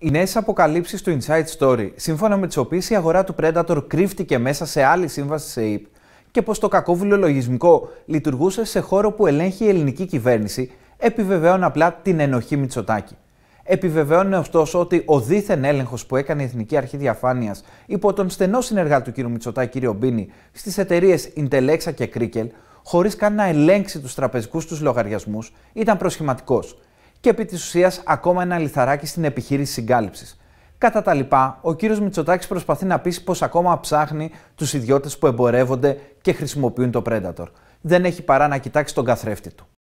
Οι νέες αποκαλύψεις του Inside Story, σύμφωνα με τις οποίες η αγορά του Predator κρύφτηκε μέσα σε άλλη σύμβαση σε ΕΙΠ και πως το κακόβουλο λογισμικό λειτουργούσε σε χώρο που ελέγχει η ελληνική κυβέρνηση, επιβεβαίωνε απλά την ενοχή Μητσοτάκη. Επιβεβαίωνε ωστόσο ότι ο δίθεν έλεγχος που έκανε η Εθνική Αρχή Διαφάνειας υπό τον στενό συνεργάτη του κ. Μητσοτάκη, κ. Μπίνη, στις εταιρείες Intellexa και Crickel, χωρίς καν να ελέγξει τους τραπεζικούς τους λογαριασμούς, ήταν προσχηματικός και επί της ουσίας ακόμα ένα λιθαράκι στην επιχείρηση συγκάλυψης. Κατά τα λοιπά, ο κύριος Μητσοτάκης προσπαθεί να πείσει πως ακόμα ψάχνει τους ιδιώτες που εμπορεύονται και χρησιμοποιούν το Predator. Δεν έχει παρά να κοιτάξει τον καθρέφτη του.